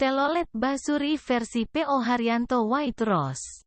Telolet Basuri versi PO Haryanto White Rose